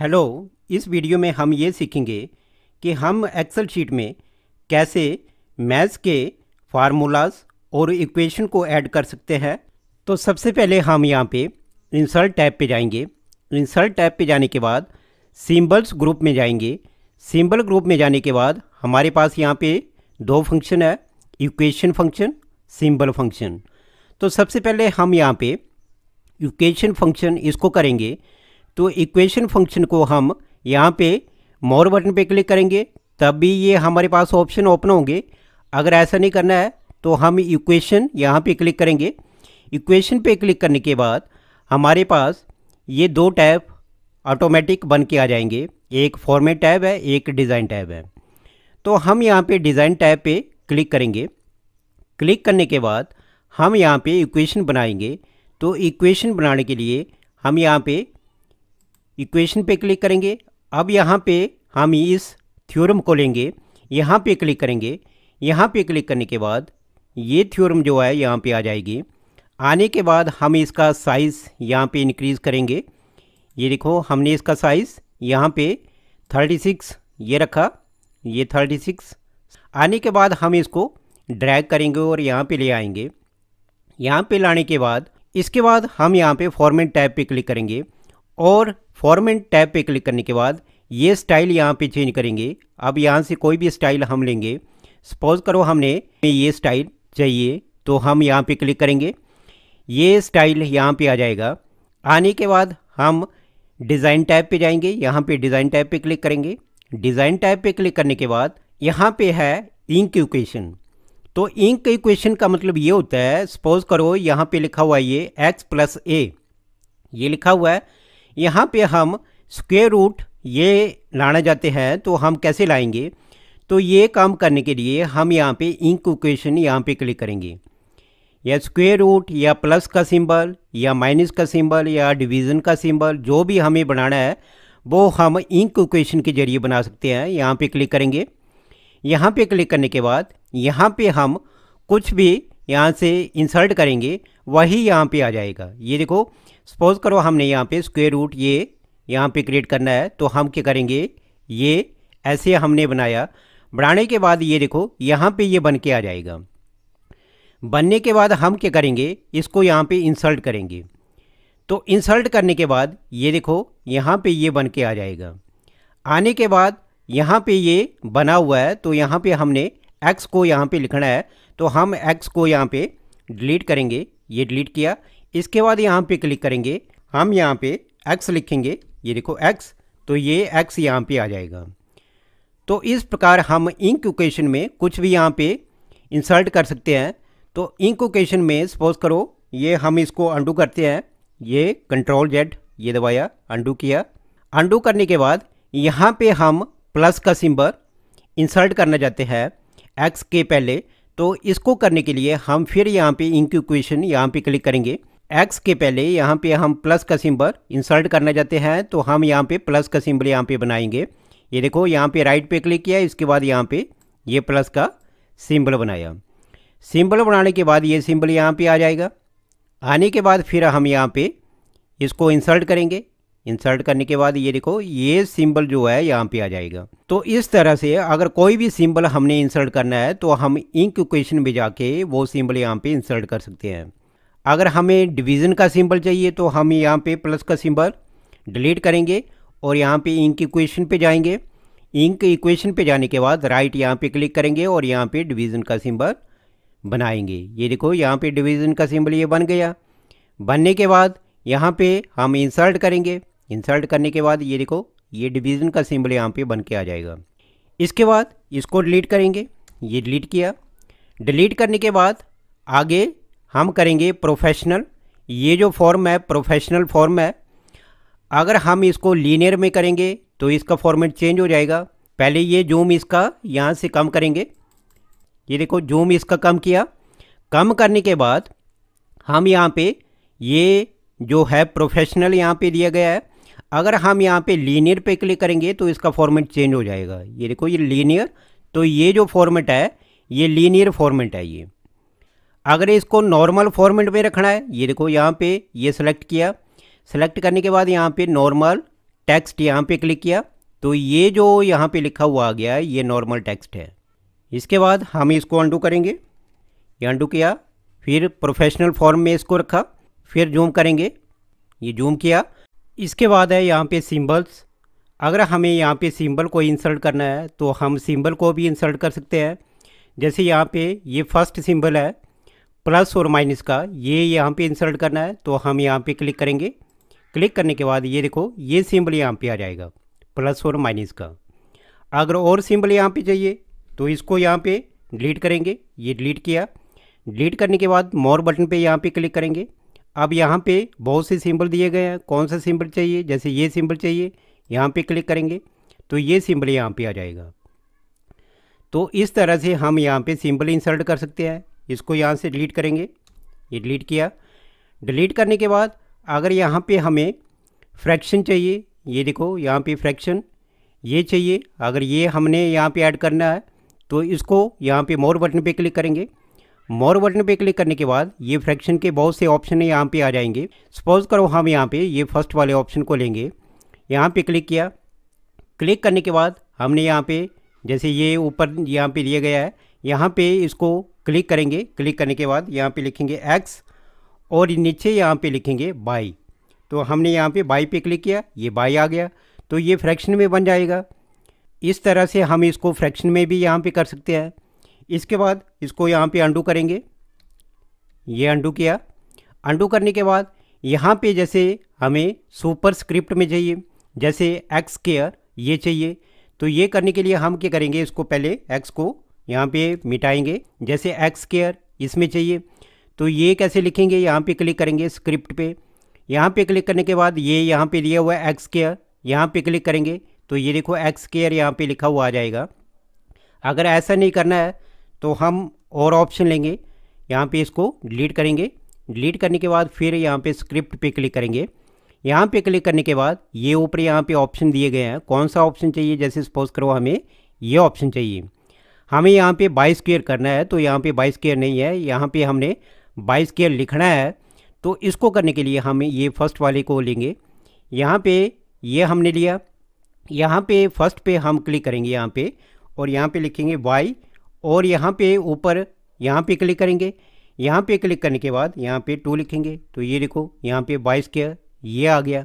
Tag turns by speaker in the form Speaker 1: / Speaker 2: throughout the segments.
Speaker 1: hello इस video में हम ये सीखेंगे कि हम एक्सेल शीट में कैसे मैथ्स के फार्मूलाज और इक्वेशन को ऐड कर सकते हैं तो सबसे पहले हम यहाँ पे इंसर्ट टैब पे जाएंगे इंसर्ट टैब पे जाने के बाद सिंबल्स ग्रुप में जाएंगे सिंबल ग्रुप में जाने के बाद हमारे पास यहाँ पे दो फंक्शन है इक्वेशन फंक्शन सिंबल फंक्शन तो सबसे पहले हम यहाँ पे इक्वेशन फंक्शन इसको करेंगे तो इक्वेशन फंक्शन को हम यहाँ पे मोर बटन पे क्लिक करेंगे तब भी ये हमारे पास ऑप्शन ओपन होंगे अगर ऐसा नहीं करना है तो हम इक्वेशन यहाँ पे क्लिक करेंगे इक्वेशन पे क्लिक करने के बाद हमारे पास ये दो टैब ऑटोमेटिक बन के आ जाएंगे एक फॉर्मेट टैब है एक डिज़ाइन टैब है तो हम यहाँ पे डिज़ाइन टैब पे क्लिक करेंगे क्लिक करने के बाद हम यहाँ पे इक्वेशन बनाएंगे तो इक्वेशन बनाने के लिए हम यहाँ पे इक्वेशन पे क्लिक करेंगे अब यहाँ पे हम इस थ्योरम को लेंगे यहाँ पे क्लिक करेंगे यहाँ पे क्लिक करने के बाद ये थ्योरम जो है यहाँ पे आ जाएगी आने के बाद हम इसका साइज़ यहाँ पे इंक्रीज़ करेंगे ये देखो हमने इसका साइज़ यहाँ पे 36 ये रखा ये 36 आने के बाद हम इसको ड्रैग करेंगे और यहाँ पे ले आएंगे यहाँ पे लाने के बाद इसके बाद हम यहाँ पे फॉर्मेट टैब पे क्लिक करेंगे और फॉर्मेट टैब पे क्लिक करने के बाद ये स्टाइल यहाँ पे चेंज करेंगे अब यहाँ से कोई भी स्टाइल हम लेंगे सपोज करो हमने ये स्टाइल चाहिए तो हम यहाँ पे क्लिक करेंगे ये स्टाइल यहाँ पे आ जाएगा आने के बाद हम डिज़ाइन टैब पे जाएंगे यहाँ पे डिज़ाइन टैब पे क्लिक करेंगे डिज़ाइन टैब पे क्लिक करने के बाद यहाँ पे है इंक इक्वेशन तो इंक इक्वेशन का मतलब ये होता है सपोज करो यहाँ पे लिखा हुआ ये एक्स प्लस ए ये लिखा हुआ है यहाँ पे हम स्क्वेयर रूट ये लाना जाते हैं तो हम कैसे लाएंगे तो ये काम करने के लिए हम यहाँ पे इंक इक्वेशन यहाँ पे क्लिक करेंगे या स्क्वेयर रूट या प्लस का सिंबल या माइनस का सिंबल या डिवीज़न का सिंबल जो भी हमें बनाना है वो हम इंक इक्वेशन के ज़रिए बना सकते हैं यहाँ पे क्लिक करेंगे यहाँ पे क्लिक करने के बाद यहाँ पे हम कुछ भी यहाँ से इंसर्ट करेंगे वही यहाँ पे आ जाएगा ये देखो सपोज करो हमने यहाँ पे स्क्वेयर रूट ये यहाँ पे क्रिएट करना है तो हम क्या करेंगे ये ऐसे हमने बनाया बनाने के बाद ये देखो यहाँ पे ये बन के आ जाएगा बनने के बाद हम क्या करेंगे इसको यहाँ पे इंसल्ट करेंगे तो इंसल्ट करने के बाद ये देखो यहाँ पे ये बन के आ जाएगा आने के बाद यहाँ पे ये बना हुआ है तो यहाँ पे हमने एक्स को यहाँ पे लिखना है तो हम एक्स को यहाँ पे डिलीट करेंगे ये डिलीट किया इसके बाद यहाँ पे क्लिक करेंगे हम यहाँ पे एक्स लिखेंगे ये देखो एक्स तो ये एक्स यहाँ पे आ जाएगा तो इस प्रकार हम इंक ओकेशन में कुछ भी यहाँ पे इंसर्ट कर सकते हैं तो इंक ओकेशन में सपोज करो ये हम इसको अंडू करते हैं ये कंट्रोल जेड ये दबाया अंडू किया अंडू करने के बाद यहाँ पे हम प्लस का सिंबल इंसर्ट करना चाहते हैं एक्स के पहले तो इसको करने के लिए हम फिर यहाँ पे इंक इक्वेशन यहाँ पे क्लिक करेंगे एक्स के पहले यहाँ पे हम प्लस का सिंबल इंसर्ट करना चाहते हैं तो हम यहाँ पे प्लस का सिंबल यहाँ पे बनाएंगे ये देखो यहाँ पे राइट पे क्लिक किया इसके बाद यहाँ पे ये प्लस का सिंबल बनाया सिंबल बनाने के बाद ये सिंबल यहाँ पे आ जाएगा आने के बाद फिर हम यहाँ पे इसको इंसर्ट करेंगे इंसर्ट करने के बाद ये देखो ये सिंबल जो है यहाँ पे आ जाएगा तो इस तरह से अगर कोई भी सिंबल हमने इंसर्ट करना है तो हम इंक क्वेश्चन में जाके वो सिंबल यहाँ पे इंसर्ट कर सकते हैं अगर हमें डिवीज़न का सिंबल चाहिए तो हम यहाँ पे प्लस का सिंबल डिलीट करेंगे और यहाँ पे इंक इक्वेशन पे जाएंगे इंक इक्वेशन पे जाने के बाद राइट यहाँ पे क्लिक करेंगे और यहाँ पे डिवीज़न का सिंबल बनाएंगे ये देखो यहाँ पे डिवीज़न का सिंबल ये बन गया बनने के बाद यहाँ पे हम इंसर्ट करेंगे इंसल्ट करने के बाद ये देखो ये डिवीज़न का सिंबल यहाँ पे बन के आ जाएगा इसके बाद इसको डिलीट करेंगे ये डिलीट किया डिलीट करने के बाद आगे हम करेंगे प्रोफेशनल ये जो फॉर्म है प्रोफेशनल फॉर्म है अगर हम इसको लीनियर में करेंगे तो इसका फॉर्मेट चेंज हो जाएगा पहले ये जूम इसका यहाँ से कम करेंगे ये देखो जूम इसका कम किया कम करने के बाद हम यहाँ पे ये जो है प्रोफेशनल यहाँ पे दिया गया है अगर हम यहाँ पे लीनियर पे क्लिक करेंगे तो इसका फॉर्मेट चेंज हो जाएगा ये देखो ये लीनियर तो ये जो फॉर्मेट है ये लीनियर फॉर्मेट है ये अगर इसको नॉर्मल फॉर्मेट में रखना है ये देखो यहाँ पे ये सिलेक्ट किया सेलेक्ट करने के बाद यहाँ पे नॉर्मल टेक्स्ट यहाँ पे क्लिक किया तो ये जो यहाँ पे लिखा हुआ आ गया है ये नॉर्मल टेक्स्ट है इसके बाद हम इसको अंडू करेंगे ये अंडू किया फिर प्रोफेशनल फॉर्म में इसको रखा फिर जूम करेंगे ये जूम किया इसके बाद है यहाँ पे सिंबल्स अगर हमें यहाँ पे सिंबल को इंसर्ट करना है तो हम सिंबल को भी इंसर्ट कर सकते हैं जैसे यहाँ पे ये फर्स्ट सिंबल है प्लस और माइनस का ये यहाँ पे इंसर्ट करना है तो हम यहाँ पे क्लिक करेंगे क्लिक करने के बाद ये देखो ये सिंबल यहाँ पे आ जाएगा प्लस और माइनस का अगर और सिंबल यहाँ पे चाहिए तो इसको यहाँ पे डिलीट करेंगे ये डिलीट किया डिलीट करने के बाद मोर बटन पे यहाँ पे क्लिक करेंगे अब यहाँ पे बहुत से सिंबल दिए गए हैं कौन सा सिंबल चाहिए जैसे ये सिंबल चाहिए यहाँ पे क्लिक करेंगे तो ये सिंबल यहाँ पे आ जाएगा तो इस तरह से हम यहाँ पे सिंबल इंसर्ट कर सकते हैं इसको यहाँ से डिलीट करेंगे ये डिलीट किया डिलीट करने के बाद अगर यहाँ पर हमें फ्रैक्शन चाहिए ये देखो यहाँ पर फ्रैक्शन ये चाहिए अगर ये हमने यहाँ पर ऐड करना है तो इसको यहाँ पे मोर बटन पे क्लिक करेंगे मोर बटन पे क्लिक करने के बाद ये फ्रैक्शन के बहुत से ऑप्शन यहाँ पे आ जाएंगे सपोज करो हम यहाँ पे ये फर्स्ट वाले ऑप्शन को लेंगे यहाँ पे क्लिक किया क्लिक करने के बाद हमने यहाँ पे जैसे ये ऊपर यहाँ पे लिया गया है यहाँ पे इसको क्लिक करेंगे क्लिक करने के बाद यहाँ पे लिखेंगे एक्स और नीचे यहाँ पे लिखेंगे बाई तो हमने यहाँ पे बाई पे क्लिक किया ये बाई आ गया तो ये फ्रैक्शन में बन जाएगा इस तरह से हम इसको फ्रैक्शन में भी यहाँ पे कर सकते हैं इसके बाद इसको यहाँ पे अंडू करेंगे ये अंडू किया अंडू करने के बाद यहाँ पे जैसे हमें सुपर स्क्रिप्ट में चाहिए जैसे एक्स केयर ये चाहिए तो ये करने के लिए हम क्या करेंगे इसको पहले एक्स को यहाँ पे मिटाएंगे जैसे एक्स केयर इसमें चाहिए तो ये कैसे लिखेंगे यहाँ पे क्लिक करेंगे स्क्रिप्ट पे यहाँ पे क्लिक करने के बाद ये यहाँ पे लिया हुआ है एक्स केयर यहाँ पे क्लिक करेंगे तो ये देखो एक्स केयर यहाँ पे लिखा हुआ आ जाएगा अगर ऐसा नहीं करना है तो हम और ऑप्शन लेंगे यहाँ पे इसको डिलीट करेंगे डिलीट करने के बाद फिर यहाँ पे स्क्रिप्ट पे क्लिक करेंगे यहाँ पे क्लिक करने के बाद ये ऊपर यहाँ पे ऑप्शन दिए गए हैं कौन सा ऑप्शन चाहिए जैसे सपोज करो हमें ये ऑप्शन चाहिए हमें यहाँ पे बाईस केयर करना है तो यहाँ पे बाईस केयर नहीं है यहाँ पे हमने बाईस केयर लिखना है तो इसको करने के लिए हम ये फर्स्ट वाले को लेंगे यहाँ पर ये हमने लिया यहाँ पर फर्स्ट पर हम क्लिक करेंगे यहाँ पर और यहाँ पर लिखेंगे वाई और यहाँ पे ऊपर यहाँ पे क्लिक करेंगे यहाँ पे क्लिक करने के बाद यहाँ पे टू लिखेंगे तो ये देखो यहाँ पे बाईस के ये आ गया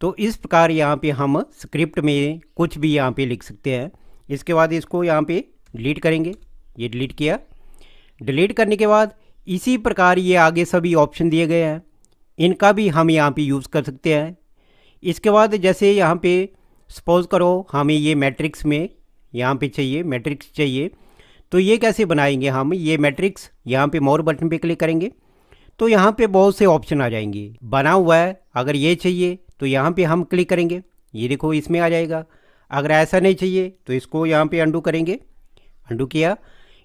Speaker 1: तो इस प्रकार यहाँ पे हम स्क्रिप्ट में कुछ भी यहाँ पे लिख सकते हैं इसके बाद इसको यहाँ पे डिलीट करेंगे ये डिलीट किया डिलीट करने के बाद इसी प्रकार ये आगे सभी ऑप्शन दिए गए हैं इनका भी हम यहाँ पे यूज़ कर सकते हैं इसके बाद जैसे यहाँ पे सपोज़ करो हमें ये मैट्रिक्स में यहाँ पे चाहिए मैट्रिक्स चाहिए तो ये कैसे बनाएंगे हम ये मैट्रिक्स यहाँ पे मोर बटन पे क्लिक करेंगे तो यहाँ पे बहुत से ऑप्शन आ जाएंगे बना हुआ है अगर ये चाहिए तो यहाँ पे हम क्लिक करेंगे ये देखो इसमें आ जाएगा अगर ऐसा नहीं चाहिए तो इसको यहाँ पे अंडू करेंगे अंडू किया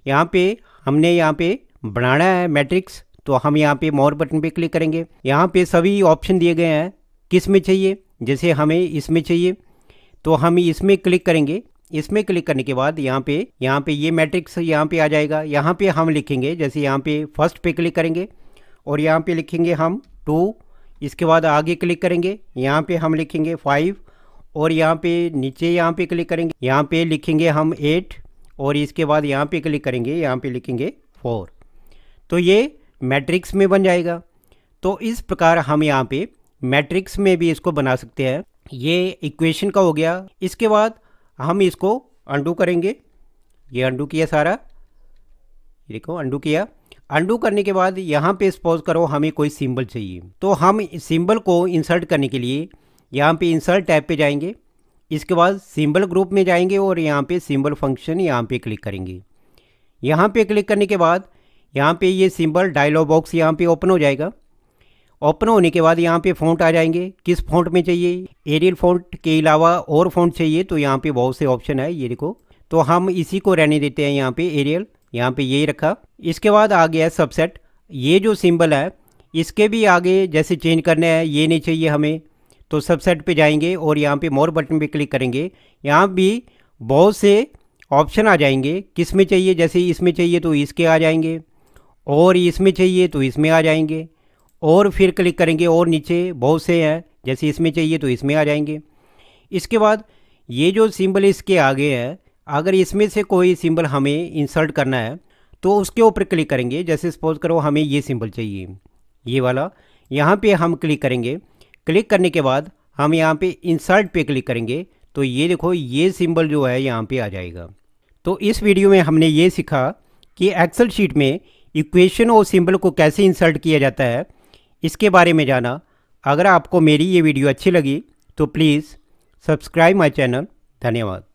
Speaker 1: यहाँ पे हमने यहाँ पे बनाना है मैट्रिक्स तो हम यहाँ पे मोर बटन पे क्लिक करेंगे यहाँ पे सभी ऑप्शन दिए गए हैं किस में चाहिए जैसे हमें इसमें चाहिए तो हम इसमें क्लिक करेंगे इसमें क्लिक करने के बाद यहाँ पे यहाँ पे ये मैट्रिक्स यहाँ पे आ जाएगा यहाँ पे हम लिखेंगे जैसे यहाँ पे फर्स्ट पे क्लिक करेंगे और यहाँ पे लिखेंगे हम टू इसके बाद आगे क्लिक करेंगे यहाँ पे हम लिखेंगे फाइव और यहाँ पे नीचे यहाँ पे क्लिक करेंगे यहाँ पे लिखेंगे हम एट और इसके बाद यहाँ पे क्लिक करेंगे यहाँ पे लिखेंगे फोर तो ये मैट्रिक्स में बन जाएगा तो इस प्रकार हम यहाँ पे मैट्रिक्स में भी इसको बना सकते हैं ये इक्वेशन का हो गया इसके बाद हम इसको अंडू करेंगे ये अंडू किया सारा देखो अंडू किया अंडू करने के बाद यहाँ पे सपोज करो हमें कोई सिंबल चाहिए तो हम सिंबल को इंसर्ट करने के लिए यहाँ पे इंसर्ट टैब पे जाएंगे इसके बाद सिंबल ग्रुप में जाएंगे और यहाँ पे सिंबल फंक्शन यहाँ पे क्लिक करेंगे यहाँ पे क्लिक करने के बाद यहाँ पे ये सिंबल डायलॉग बॉक्स यहाँ पे ओपन हो जाएगा ओपन होने के बाद यहाँ पे फ़ॉन्ट आ जाएंगे किस फ़ॉन्ट में चाहिए एरियल फ़ॉन्ट के अलावा और फ़ॉन्ट चाहिए तो यहाँ पे बहुत से ऑप्शन है ये देखो तो हम इसी को रहने देते हैं यहाँ पे एरियल यहाँ पे ये रखा इसके बाद आ गया सबसेट ये जो सिंबल है इसके भी आगे जैसे चेंज करना है ये नहीं चाहिए हमें तो सबसेट पर जाएंगे और यहाँ पर मोर बटन पर क्लिक करेंगे यहाँ भी बहुत से ऑप्शन आ जाएंगे किस में चाहिए जैसे इसमें चाहिए तो इसके आ जाएंगे और इसमें चाहिए तो इसमें आ जाएंगे और फिर क्लिक करेंगे और नीचे बहुत से हैं जैसे इसमें चाहिए तो इसमें आ जाएंगे इसके बाद ये जो सिंबल इसके आगे है अगर इसमें से कोई सिंबल हमें इंसर्ट करना है तो उसके ऊपर क्लिक करेंगे जैसे सपोज करो हमें ये सिंबल चाहिए ये वाला यहाँ पे हम क्लिक करेंगे क्लिक करने के बाद हम यहाँ पे इंसर्ट पे क्लिक करेंगे तो ये देखो ये सिंबल जो है यहाँ पे आ जाएगा तो इस वीडियो में हमने ये सीखा कि एक्सल शीट में इक्वेशन और सिंबल को कैसे इंसर्ट किया जाता है इसके बारे में जाना अगर आपको मेरी ये वीडियो अच्छी लगी तो प्लीज़ सब्सक्राइब माई चैनल धन्यवाद